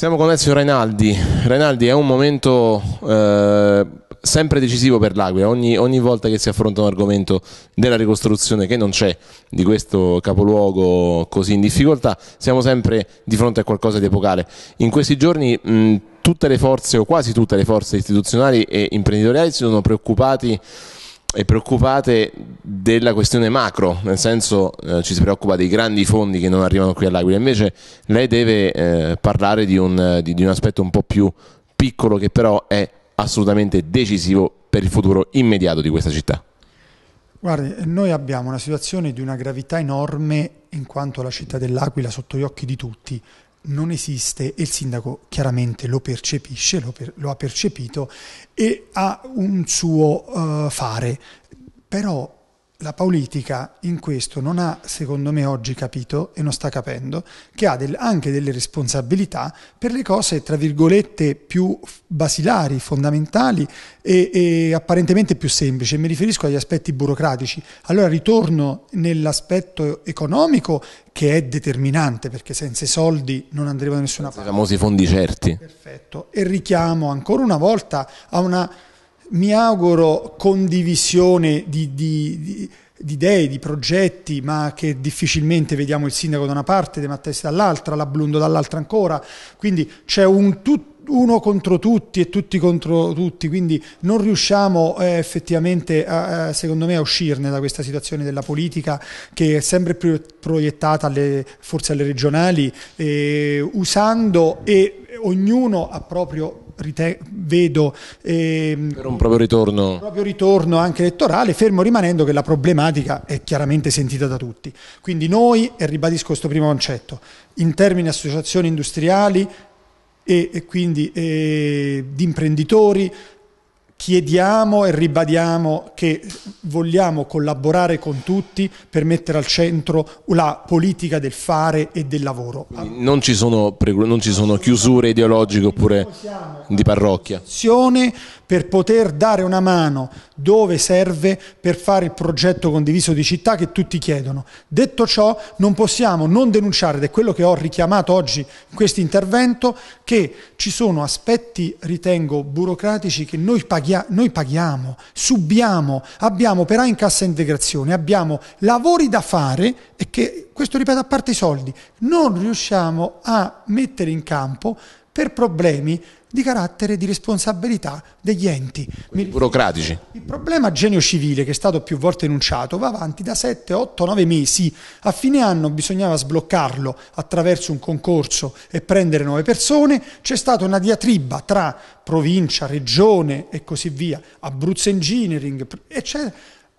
Siamo con Ezio Reinaldi. Reinaldi è un momento eh, sempre decisivo per l'Aquila. Ogni, ogni, volta che si affronta un argomento della ricostruzione che non c'è di questo capoluogo così in difficoltà, siamo sempre di fronte a qualcosa di epocale. In questi giorni mh, tutte le forze o quasi tutte le forze istituzionali e imprenditoriali si sono preoccupati e preoccupate della questione macro, nel senso eh, ci si preoccupa dei grandi fondi che non arrivano qui all'Aquila, invece lei deve eh, parlare di un, di, di un, aspetto un po' più piccolo che però è assolutamente decisivo per il futuro immediato di questa città. Guardi, noi abbiamo una situazione di una gravità enorme in quanto la città dell'Aquila sotto gli occhi di tutti, non esiste e il sindaco chiaramente lo percepisce, lo, per, lo ha percepito e ha un suo uh, fare. Però la politica in questo non ha, secondo me, oggi capito e non sta capendo che ha del, anche delle responsabilità per le cose, tra virgolette, più basilari, fondamentali e, e apparentemente più semplici. Mi riferisco agli aspetti burocratici. Allora ritorno nell'aspetto economico che è determinante perché senza i soldi non andremo da nessuna parte. I famosi fondi certi. Perfetto. E richiamo ancora una volta a una mi auguro condivisione di, di, di, di, idee, di progetti, ma che difficilmente vediamo il sindaco da una parte, De Mattesi dall'altra, la Blundo dall'altra ancora, quindi c'è un tutto uno contro tutti e tutti contro tutti, quindi non riusciamo eh, effettivamente, a, secondo me, a uscirne da questa situazione della politica che è sempre più proiettata alle, forse alle regionali, eh, usando e ognuno ha proprio vedo... Ehm, per un proprio ritorno. Un proprio ritorno anche elettorale, fermo rimanendo che la problematica è chiaramente sentita da tutti. Quindi noi, e ribadisco questo primo concetto, in termini associazioni industriali e, e quindi eh, di imprenditori, chiediamo e ribadiamo che vogliamo collaborare con tutti per mettere al centro la politica del fare e del lavoro. Non ci sono, non ci sono chiusure ideologiche oppure di parrocchia? per poter dare una mano dove serve per fare il progetto condiviso di città che tutti chiedono. Detto ciò, non possiamo non denunciare, ed è quello che ho richiamato oggi in questo intervento, che ci sono aspetti, ritengo, burocratici che noi, paghia- noi paghiamo, subiamo, abbiamo operai in cassa integrazione, abbiamo lavori da fare e che, questo ripeto, a parte i soldi, non riusciamo a mettere in campo per problemi di carattere di responsabilità degli enti. Mi... burocratici. Il problema genio civile, che è stato più volte enunciato, va avanti da 7, 8, 9 mesi. A fine anno bisognava sbloccarlo attraverso un concorso e prendere nuove persone. C'è stata una diatriba tra provincia, regione e così via, Abruzzo Engineering, eccetera.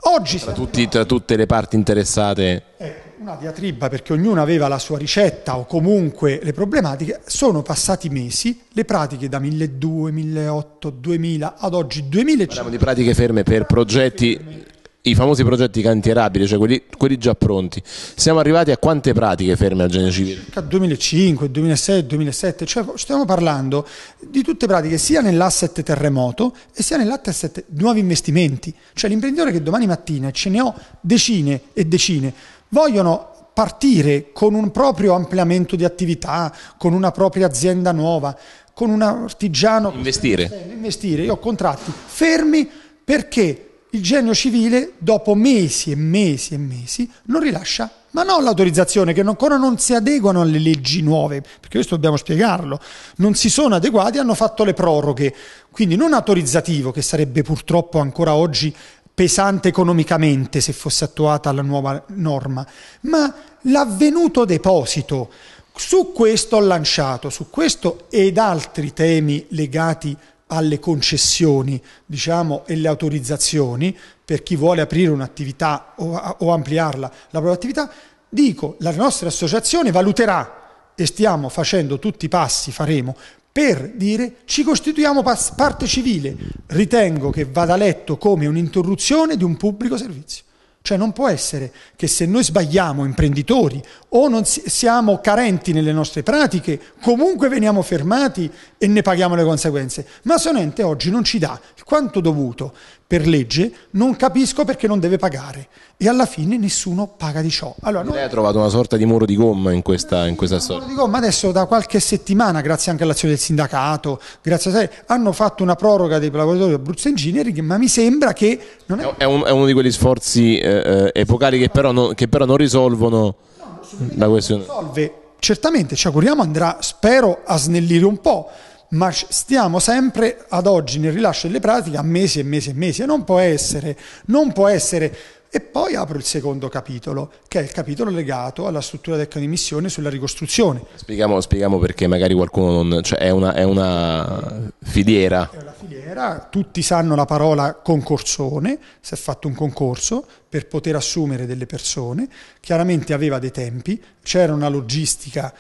Oggi tra, tutti, tra tutte le parti interessate. Ecco una diatriba perché ognuno aveva la sua ricetta o comunque le problematiche, sono passati mesi, le pratiche da 1200, 1800, 2000 ad oggi 2500. Parliamo di pratiche ferme per progetti, ferme. i famosi progetti cantierabili, cioè quelli, quelli, già pronti. Siamo arrivati a quante pratiche ferme al genere civile? Circa 2005, 2006, 2007, cioè stiamo parlando di tutte pratiche sia nell'asset terremoto e sia nell'asset nuovi investimenti, cioè l'imprenditore che domani mattina ce ne ho decine e decine vogliono partire con un proprio ampliamento di attività, con una propria azienda nuova, con un artigiano. Investire. Eh, investire. Io ho contratti fermi perché il genio civile, dopo mesi e mesi e mesi, non rilascia ma non l'autorizzazione, che ancora non si adeguano alle leggi nuove, perché questo dobbiamo spiegarlo, non si sono adeguati, hanno fatto le proroghe, quindi non autorizzativo, che sarebbe purtroppo ancora oggi pesante economicamente se fosse attuata la nuova norma, ma l'avvenuto deposito. Su questo ho lanciato, su questo ed altri temi legati alle concessioni diciamo, e le autorizzazioni per chi vuole aprire un'attività o, o ampliarla la propria attività, dico la nostra associazione valuterà e stiamo facendo tutti i passi, faremo per dire ci costituiamo parte civile. Ritengo che vada letto come un'interruzione di un pubblico servizio. Cioè non può essere che se noi sbagliamo imprenditori o non siamo carenti nelle nostre pratiche, comunque veniamo fermati e ne paghiamo le conseguenze. Ma Sonente oggi non ci dà il quanto dovuto per legge, non capisco perché non deve pagare e alla fine nessuno paga di ciò. Allora, noi... Lei ha trovato una sorta di muro di gomma in questa, in questa storia. Muro di gomma adesso da qualche settimana, grazie anche all'azione del sindacato, grazie a te, hanno fatto una proroga dei lavoratori di Abruzzo Engineering, ma mi sembra che... Non è... È, un, è uno di quegli sforzi eh, eh, epocali che però, non, che però non risolvono no, la questione. Risolve. Certamente, ci auguriamo andrà, spero, a snellire un po' ma stiamo sempre ad oggi nel rilascio delle pratiche a mesi e mesi e mesi non può essere, non può essere. E poi apro il secondo capitolo, che è il capitolo legato alla struttura tecnica di missione sulla ricostruzione. Spieghiamo, spieghiamo perché magari qualcuno non... Cioè è, una, è una filiera. È una filiera, tutti sanno la parola concorsone, si è fatto un concorso per poter assumere delle persone, chiaramente aveva dei tempi, c'era una logistica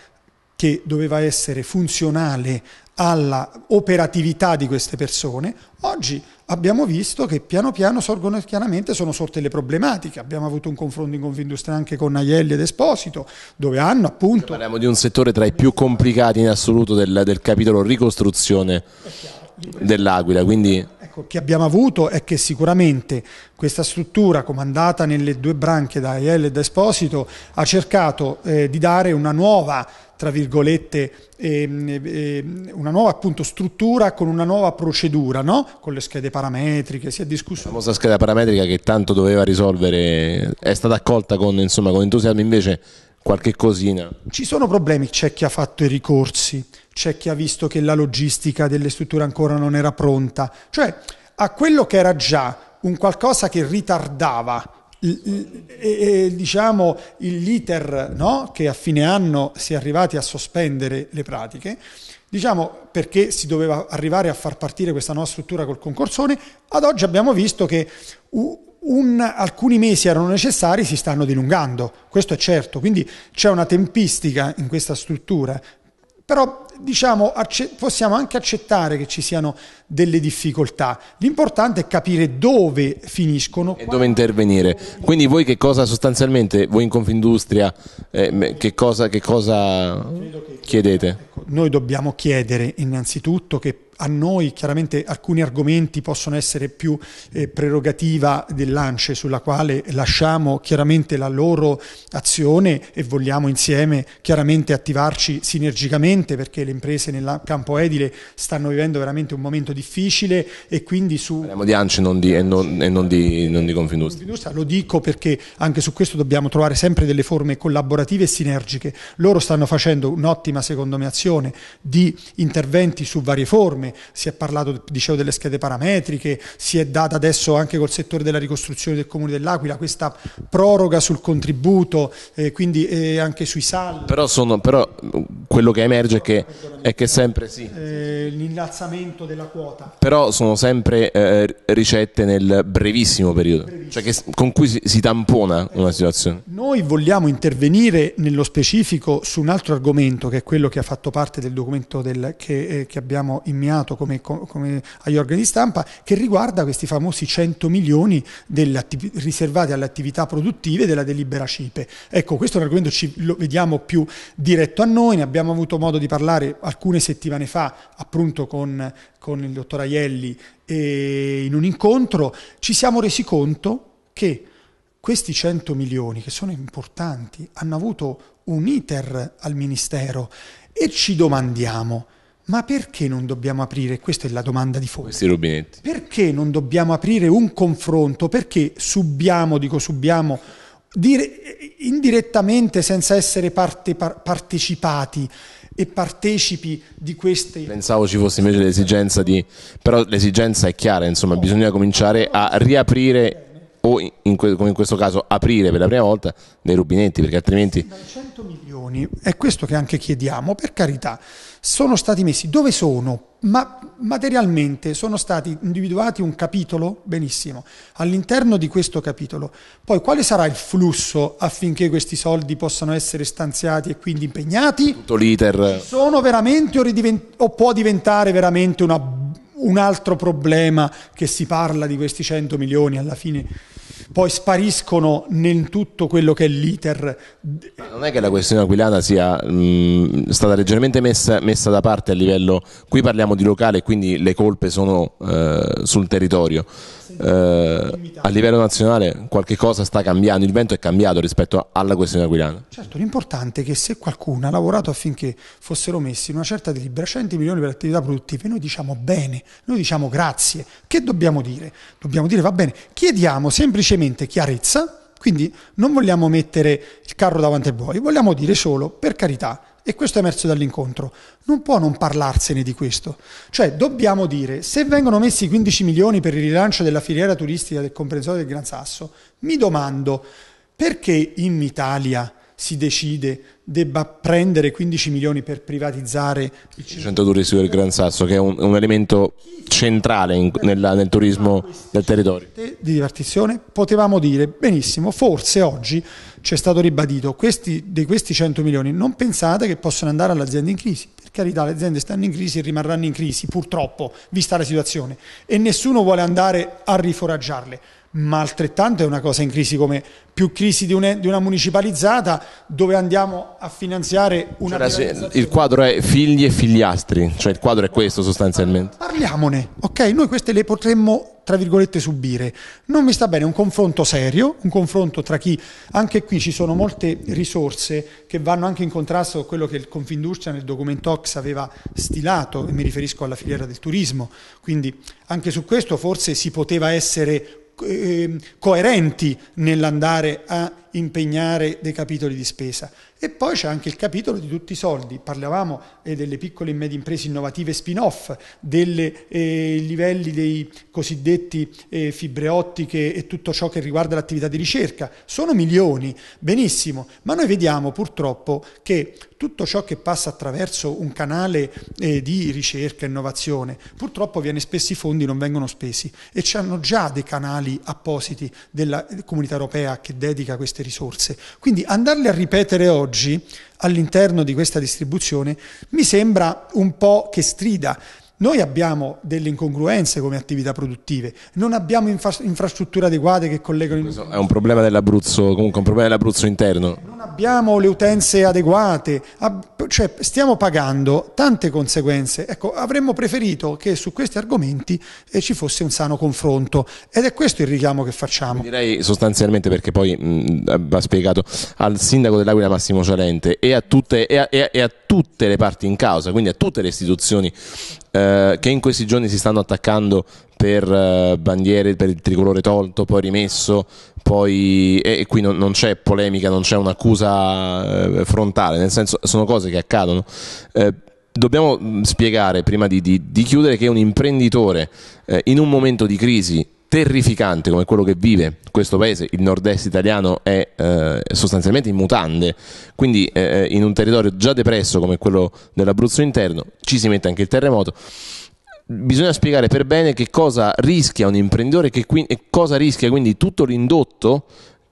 che doveva essere funzionale alla operatività di queste persone, oggi abbiamo visto che piano piano sorgono chiaramente sono sorte le problematiche. Abbiamo avuto un confronto in Confindustria anche con Aielli ed Esposito, dove hanno appunto... Parliamo di un settore tra i più complicati in assoluto del, del capitolo ricostruzione dell'Aquila, quindi... Ecco, che abbiamo avuto è che sicuramente questa struttura comandata nelle due branche da Aielli ed Esposito ha cercato eh, di dare una nuova tra virgolette, ehm, ehm, una nuova appunto struttura con una nuova procedura, no? con le schede parametriche, si è discusso. La famosa scheda parametrica che tanto doveva risolvere, è stata accolta con, insomma, con entusiasmo, invece qualche cosina. Ci sono problemi, c'è chi ha fatto i ricorsi, c'è chi ha visto che la logistica delle strutture ancora non era pronta, cioè a quello che era già un qualcosa che ritardava e, diciamo l'iter no? che a fine anno si è arrivati a sospendere le pratiche, diciamo perché si doveva arrivare a far partire questa nuova struttura col concorsone, ad oggi abbiamo visto che un, alcuni mesi erano necessari, si stanno dilungando, questo è certo, quindi c'è una tempistica in questa struttura, però diciamo, possiamo anche accettare che ci siano delle difficoltà. L'importante è capire dove finiscono e dove intervenire. Quindi voi che cosa sostanzialmente, voi in Confindustria, eh, che cosa, che cosa chiedete? Ecco, noi dobbiamo chiedere innanzitutto che a noi chiaramente alcuni argomenti possono essere più eh, prerogativa dell'ANCE sulla quale lasciamo chiaramente la loro azione e vogliamo insieme chiaramente attivarci sinergicamente perché le le imprese nel campo edile stanno vivendo veramente un momento difficile e quindi su... Parliamo di ANCI non di, e, non, e non di, non di Confindustria. Lo dico perché anche su questo dobbiamo trovare sempre delle forme collaborative e sinergiche. Loro stanno facendo un'ottima, secondo me, azione di interventi su varie forme, si è parlato, dicevo, delle schede parametriche, si è data adesso anche col settore della ricostruzione del Comune dell'Aquila questa proroga sul contributo, eh, quindi eh, anche sui saldi. Però, sono, però quello che emerge è che è che sempre sì. Eh, l'innalzamento della quota. Però sono sempre eh, ricette nel brevissimo periodo cioè che, con cui si, si, tampona una situazione. Noi vogliamo intervenire nello specifico su un altro argomento che è quello che ha fatto parte del documento del, che, eh, che, abbiamo inviato come, come, agli organi di stampa, che riguarda questi famosi 100 milioni riservati alle attività produttive della delibera CIPE. Ecco, questo è un argomento ci, lo vediamo più diretto a noi, ne abbiamo avuto modo di parlare alcune settimane fa appunto con, con il dottor Aielli e in un incontro ci siamo resi conto che questi 100 milioni, che sono importanti, hanno avuto un iter al Ministero e ci domandiamo, ma perché non dobbiamo aprire, questa è la domanda di fondo, questi rubinetti. perché non dobbiamo aprire un confronto, perché subiamo, dico subiamo, dire, indirettamente senza essere parte, par, partecipati, e partecipi di queste... Pensavo ci fosse invece l'esigenza di... però l'esigenza è chiara, insomma, bisogna cominciare a riaprire o in que- come in questo caso aprire per la prima volta dei rubinetti perché altrimenti... 100 milioni, è questo che anche chiediamo, per carità sono stati messi. Dove sono? Ma materialmente sono stati individuati un capitolo, benissimo, all'interno di questo capitolo. Poi quale sarà il flusso affinché questi soldi possano essere stanziati e quindi impegnati? Tutto l'iter. Sono veramente o, ridivent- o può diventare veramente una, un altro problema che si parla di questi 100 milioni alla fine? poi spariscono nel tutto quello che è l'iter. Non è che la questione aquilana sia mh, stata leggermente messa, messa, da parte a livello, qui parliamo di locale, quindi le colpe sono eh, sul territorio eh, a livello nazionale qualche cosa sta cambiando, il vento è cambiato rispetto alla questione aquilana. Certo, l'importante è che se qualcuno ha lavorato affinché fossero messi in una certa delibera 100 milioni per attività produttive, noi diciamo bene, noi diciamo grazie, che dobbiamo dire? Dobbiamo dire va bene, chiediamo semplicemente chiarezza, quindi non vogliamo mettere il carro davanti ai buoi, vogliamo dire solo per carità e questo è emerso dall'incontro, non può non parlarsene di questo. Cioè dobbiamo dire, se vengono messi 15 milioni per il rilancio della filiera turistica del comprensorio del Gran Sasso, mi domando perché in Italia si decide debba prendere 15 milioni per privatizzare il centro turistico del Gran Sasso, che è un, un elemento centrale in, nella, nel turismo del territorio. Di ripartizione potevamo dire benissimo, forse oggi ci è stato ribadito questi, di questi 100 milioni non pensate che possano andare all'azienda in crisi. Per carità, le aziende stanno in crisi e rimarranno in crisi, purtroppo, vista la situazione, e nessuno vuole andare a riforaggiarle ma altrettanto è una cosa in crisi come più crisi di, un, di una municipalizzata dove andiamo a finanziare una cioè, Il quadro è figli e figliastri, cioè il quadro è questo sostanzialmente. Parliamone, ok? Noi queste le potremmo tra virgolette subire. Non mi sta bene un confronto serio, un confronto tra chi anche qui ci sono molte risorse che vanno anche in contrasto con quello che il Confindustria nel documento Ox aveva stilato e mi riferisco alla filiera del turismo. Quindi anche su questo forse si poteva essere Ehm, coerenti nell'andare a impegnare dei capitoli di spesa. E poi c'è anche il capitolo di tutti i soldi, parlavamo eh, delle piccole e medie imprese innovative spin-off, dei eh, livelli dei cosiddetti eh, fibre ottiche e tutto ciò che riguarda l'attività di ricerca, sono milioni, benissimo, ma noi vediamo purtroppo che tutto ciò che passa attraverso un canale eh, di ricerca e innovazione, purtroppo viene spesso i fondi non vengono spesi e ci hanno già dei canali appositi della eh, comunità europea che dedica queste queste risorse. Quindi andarle a ripetere oggi all'interno di questa distribuzione mi sembra un po' che strida, noi abbiamo delle incongruenze come attività produttive, non abbiamo infra- infrastrutture adeguate che collegano... Questo è un problema dell'Abruzzo, comunque un problema dell'Abruzzo interno. Non abbiamo le utenze adeguate, ab- cioè stiamo pagando tante conseguenze. Ecco, avremmo preferito che su questi argomenti eh, ci fosse un sano confronto ed è questo il richiamo che facciamo. Direi sostanzialmente perché poi mh, mm, va spiegato al sindaco dell'Aquila Massimo Cialente e a, tutte, e, a, e a tutte le parti in causa, quindi a tutte le istituzioni eh, che in questi giorni si stanno attaccando per eh, bandiere, per il tricolore tolto, poi rimesso, poi... e qui non, non c'è polemica, non c'è un'accusa eh, frontale, nel senso sono cose che accadono eh, dobbiamo spiegare prima di, di, di, chiudere che un imprenditore eh, in un momento di crisi terrificante come quello che vive questo paese, il nord-est italiano è eh, sostanzialmente in mutande, quindi eh, eh, in un territorio già depresso come quello dell'Abruzzo interno ci si mette anche il terremoto. Bisogna spiegare per bene che cosa rischia un imprenditore qui, e cosa rischia quindi tutto l'indotto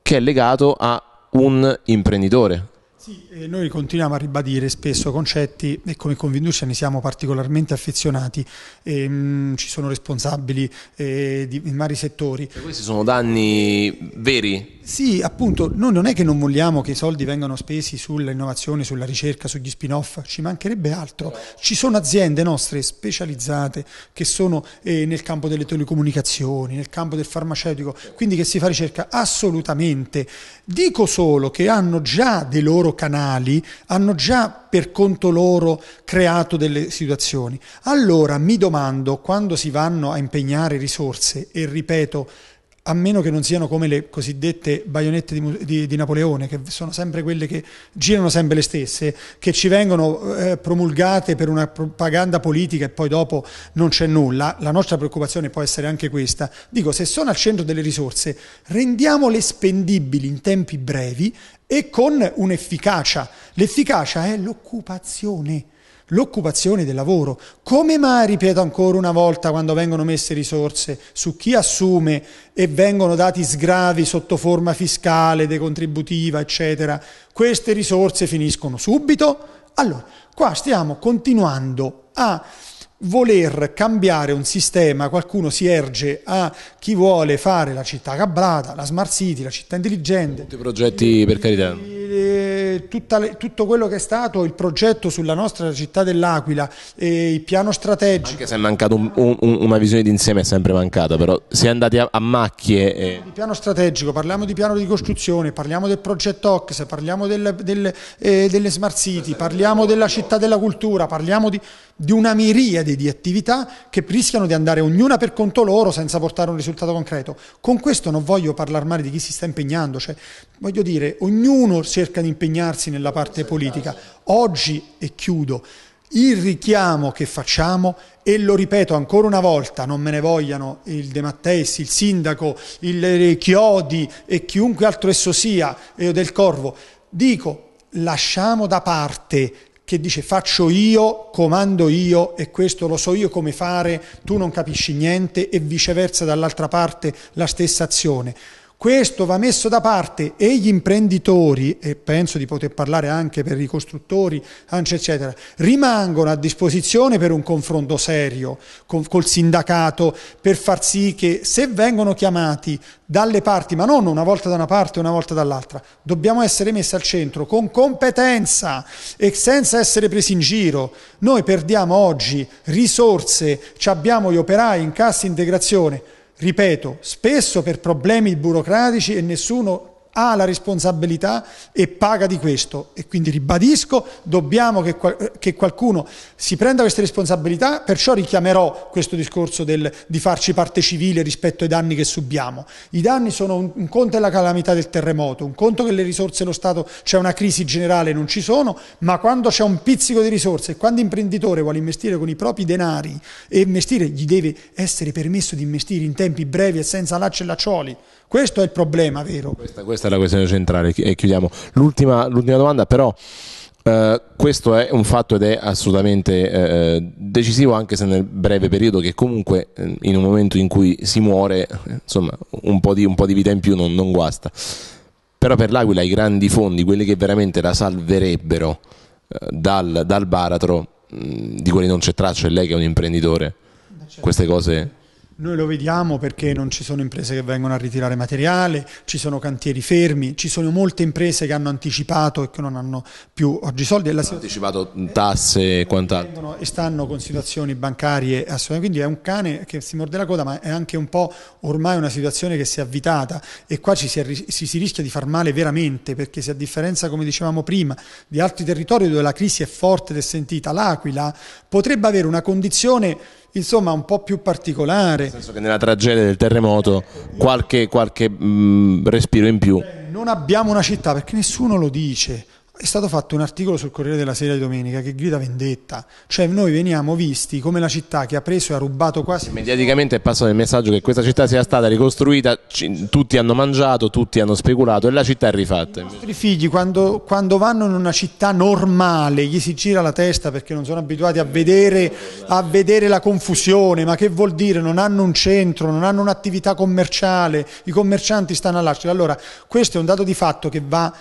che è legato a un imprenditore, sì, noi continuiamo a ribadire spesso concetti e come Convinduccia ne siamo particolarmente affezionati, e, ehm, mh, ci sono responsabili eh, di, in vari settori. E questi sono danni veri? Sì, appunto, noi non è che non vogliamo che i soldi vengano spesi sull'innovazione, sulla ricerca, sugli spin-off, ci mancherebbe altro. Ci sono aziende nostre specializzate che sono eh, nel campo delle telecomunicazioni, nel campo del farmaceutico, quindi che si fa ricerca assolutamente. Dico solo che hanno già dei loro canali, hanno già per conto loro creato delle situazioni. Allora mi domando, quando si vanno a impegnare risorse, e ripeto, a meno che non siano come le cosiddette baionette di, di, di, Napoleone, che sono sempre quelle che girano sempre le stesse, che ci vengono eh, promulgate per una propaganda politica e poi dopo non c'è nulla, la nostra preoccupazione può essere anche questa. Dico, se sono al centro delle risorse, rendiamole spendibili in tempi brevi e con un'efficacia. L'efficacia è l'occupazione l'occupazione del lavoro. Come mai, ripeto ancora una volta, quando vengono messe risorse su chi assume e vengono dati sgravi sotto forma fiscale, decontributiva, eccetera, queste risorse finiscono subito? Allora, qua stiamo continuando a voler cambiare un sistema, qualcuno si erge a chi vuole fare la città cabrata, la smart city, la città intelligente. Tutti i progetti per carità eh, le, tutto quello che è stato il progetto sulla nostra città dell'Aquila, eh, il piano strategico. Anche se è mancata un, un, una visione d'insieme, è sempre mancata, però si è andati a, a macchie. E... Eh. Di piano strategico, parliamo di piano di costruzione, parliamo del progetto OX, parliamo del, del, eh, delle smart city, parliamo della città della cultura, parliamo di, di una miriade di attività che rischiano di andare ognuna per conto loro senza portare un risultato concreto. Con questo non voglio parlare male di chi si sta impegnando, cioè, voglio dire, ognuno cerca di impegnare impegnarsi nella parte politica. Oggi, e chiudo, il richiamo che facciamo, e lo ripeto ancora una volta, non me ne vogliano il De Matteis, il sindaco, il Chiodi e chiunque altro esso sia, io del Corvo, dico lasciamo da parte che dice faccio io, comando io e questo lo so io come fare, tu non capisci niente e viceversa dall'altra parte la stessa azione. Questo va messo da parte e gli imprenditori, e penso di poter parlare anche per i costruttori, eccetera, rimangono a disposizione per un confronto serio col sindacato per far sì che se vengono chiamati dalle parti, ma non una volta da una parte e una volta dall'altra, dobbiamo essere messi al centro con competenza e senza essere presi in giro. Noi perdiamo oggi risorse, abbiamo gli operai in cassa integrazione ripeto, spesso per problemi burocratici e nessuno ha la responsabilità e paga di questo. E quindi ribadisco, dobbiamo che, che qualcuno si prenda queste responsabilità, perciò richiamerò questo discorso del, di farci parte civile rispetto ai danni che subiamo. I danni sono un, un conto è la calamità del terremoto, un conto che le risorse dello Stato c'è una crisi generale, non ci sono, ma quando c'è un pizzico di risorse, quando l'imprenditore vuole investire con i propri denari e investire, gli deve essere permesso di investire in tempi brevi e senza lacci e laccioli. Questo è il problema vero. Questa, questa è la questione centrale e chiudiamo. L'ultima, l'ultima domanda però... Uh, questo è un fatto ed è assolutamente uh, decisivo anche se nel breve periodo che comunque in un momento in cui si muore insomma un po' di, un po di vita in più non, non, guasta però per l'Aquila i grandi fondi quelli che veramente la salverebbero uh, dal, dal, baratro mh, mm, di quelli non c'è traccia e lei che è un imprenditore certo. queste cose noi lo vediamo perché non ci sono imprese che vengono a ritirare materiale, ci sono cantieri fermi, ci sono molte imprese che hanno anticipato e che non hanno più oggi soldi. Hanno anticipato tasse e quant'altro. Eh, e stanno con situazioni bancarie assolutamente. Quindi è un cane che si morde la coda, ma è anche un po' ormai una situazione che si è avvitata e qua ci si, è, si, si rischia di far male veramente perché se a differenza, come dicevamo prima, di altri territori dove la crisi è forte ed è sentita, l'Aquila potrebbe avere una condizione insomma un po' più particolare. Nel senso che nella tragedia del terremoto qualche, qualche mh, mm, respiro in più. Non abbiamo una città perché nessuno lo dice, è stato fatto un articolo sul Corriere della Sera di domenica che grida vendetta, cioè noi veniamo visti come la città che ha preso e ha rubato quasi... Mediaticamente è passato il messaggio che questa città sia stata ricostruita, tutti hanno mangiato, tutti hanno speculato e la città è rifatta. I nostri figli quando, quando vanno in una città normale gli si gira la testa perché non sono abituati a vedere, a vedere la confusione, ma che vuol dire? Non hanno un centro, non hanno un'attività commerciale, i commercianti stanno a Allora questo è un dato di fatto che va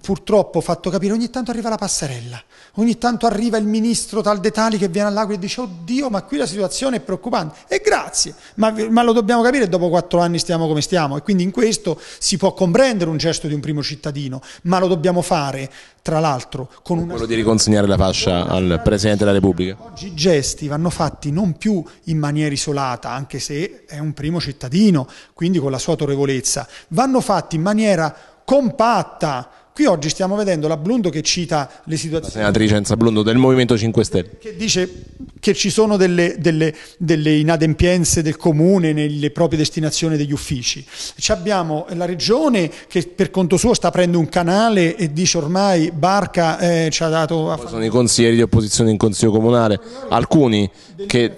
purtroppo fatto capire, ogni tanto arriva la passerella, ogni tanto arriva il ministro tal detali che viene all'Aquila e dice oddio ma qui la situazione è preoccupante e grazie, ma, ma lo dobbiamo capire dopo quattro anni stiamo come stiamo e quindi in questo si può comprendere un gesto di un primo cittadino, ma lo dobbiamo fare tra l'altro con una... Quello di riconsegnare la fascia al Presidente della Repubblica. Oggi i gesti vanno fatti non più in maniera isolata, anche se è un primo cittadino, quindi con la sua autorevolezza, vanno fatti in maniera compatta, Qui oggi stiamo vedendo la Blundo che cita le situazioni. La senatrice Enza Blundo del Movimento 5 Stelle. Che dice che ci sono delle, delle, delle inadempienze del comune nelle proprie destinazioni degli uffici. Ci abbiamo la regione che per conto suo sta aprendo un canale e dice ormai Barca eh, ci ha dato... A... Sono i consiglieri di opposizione in consiglio comunale, alcuni che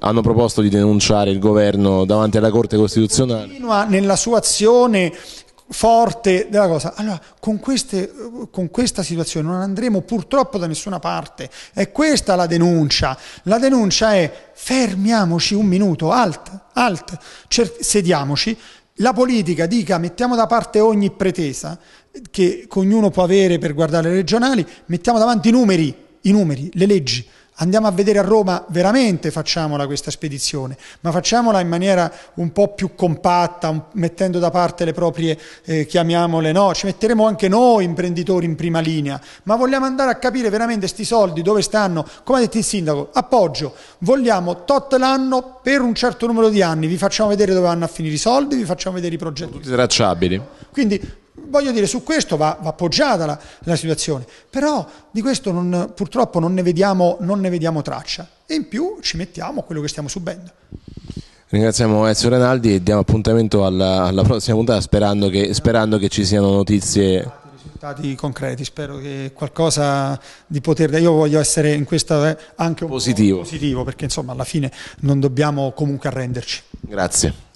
hanno proposto di denunciare il governo davanti alla Corte Costituzionale. Continua nella sua azione forte della cosa. Allora, con, queste, con, questa situazione non andremo purtroppo da nessuna parte. È questa la denuncia. La denuncia è fermiamoci un minuto, alt, alt, cer- sediamoci. La politica dica mettiamo da parte ogni pretesa che ognuno può avere per guardare le regionali, mettiamo davanti i numeri, i numeri, le leggi andiamo a vedere a Roma, veramente facciamola questa spedizione, ma facciamola in maniera un po' più compatta, mettendo da parte le proprie, eh, chiamiamole, no, ci metteremo anche noi imprenditori in prima linea, ma vogliamo andare a capire veramente questi soldi, dove stanno, come ha detto il sindaco, appoggio, vogliamo tot l'anno per un certo numero di anni, vi facciamo vedere dove vanno a finire i soldi, vi facciamo vedere i progetti. Tutti tracciabili. Quindi voglio dire, su questo va, va appoggiata la, la, situazione, però di questo non, purtroppo non ne, vediamo, non ne vediamo traccia e in più ci mettiamo quello che stiamo subendo. Ringraziamo Ezio Renaldi e diamo appuntamento alla, alla prossima puntata sperando che, sperando che, ci siano notizie risultati concreti, spero che qualcosa di poter, io voglio essere in questa eh, anche un positivo, positivo perché insomma alla fine non dobbiamo comunque arrenderci. Grazie.